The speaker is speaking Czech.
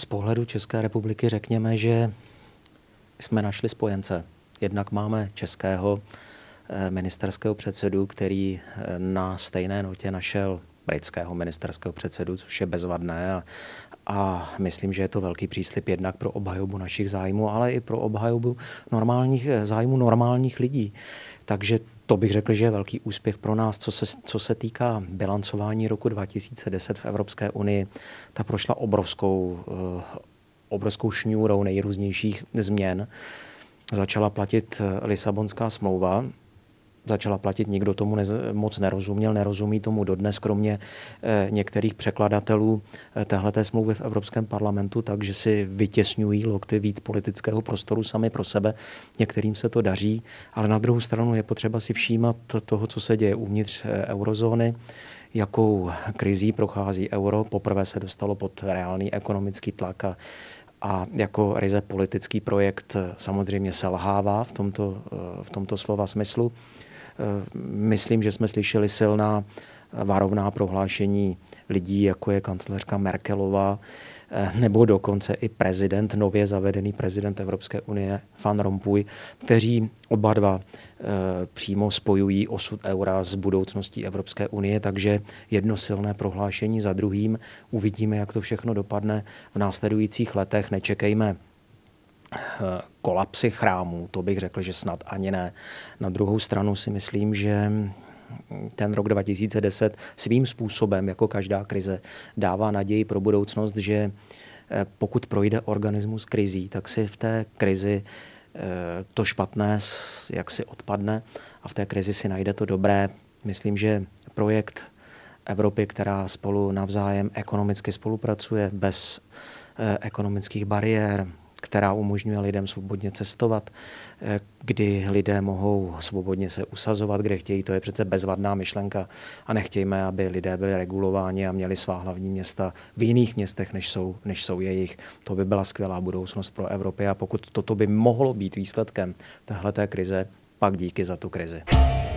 Z pohledu České republiky řekněme, že jsme našli spojence. Jednak máme českého eh, ministerského předsedu, který eh, na stejné notě našel britského ministerského předsedu, což je bezvadné a, a myslím, že je to velký příslip jednak pro obhajobu našich zájmů, ale i pro obhajobu normálních eh, zájmů normálních lidí. Takže to bych řekl, že je velký úspěch pro nás. Co se, co se týká bilancování roku 2010 v Evropské unii, ta prošla obrovskou, eh, obrovskou šňůrou nejrůznějších změn. Začala platit eh, Lisabonská smlouva, začala platit, nikdo tomu nez, moc nerozuměl, nerozumí tomu dodnes, kromě eh, některých překladatelů eh, téhleté smlouvy v Evropském parlamentu, takže si vytěsňují lokty víc politického prostoru sami pro sebe. Některým se to daří, ale na druhou stranu je potřeba si všímat toho, co se děje uvnitř eh, eurozóny jakou krizí prochází euro. Poprvé se dostalo pod reálný ekonomický tlak a a jako ryze politický projekt eh, samozřejmě selhává v tomto, eh, v tomto slova smyslu. Eh, myslím, že jsme slyšeli silná eh, varovná prohlášení lidí, jako je kancléřka Merkelová, eh, nebo dokonce i prezident, nově zavedený prezident Evropské unie Van Rompuy, kteří oba dva přímo spojují osud eura s budoucností Evropské unie, takže jedno silné prohlášení za druhým. Uvidíme, jak to všechno dopadne v následujících letech. Nečekejme kolapsy chrámů, to bych řekl, že snad ani ne. Na druhou stranu si myslím, že ten rok 2010 svým způsobem, jako každá krize, dává naději pro budoucnost, že eh, pokud projde organismus krizí, tak si v té krizi eh, to špatné jak si odpadne a v té krizi si najde to dobré. Myslím, že projekt Evropy, která spolu navzájem ekonomicky spolupracuje bez eh, ekonomických bariér, která umožňuje lidem svobodně cestovat, eh, kdy lidé mohou svobodně se usazovat, kde chtějí. To je přece bezvadná myšlenka a nechtějme, aby lidé byli regulováni a měli svá hlavní města v jiných městech, než jsou, než jsou jejich. To by byla skvělá budoucnost pro Evropy a pokud toto by mohlo být výsledkem téhleté krize, pak díky za tu krizi.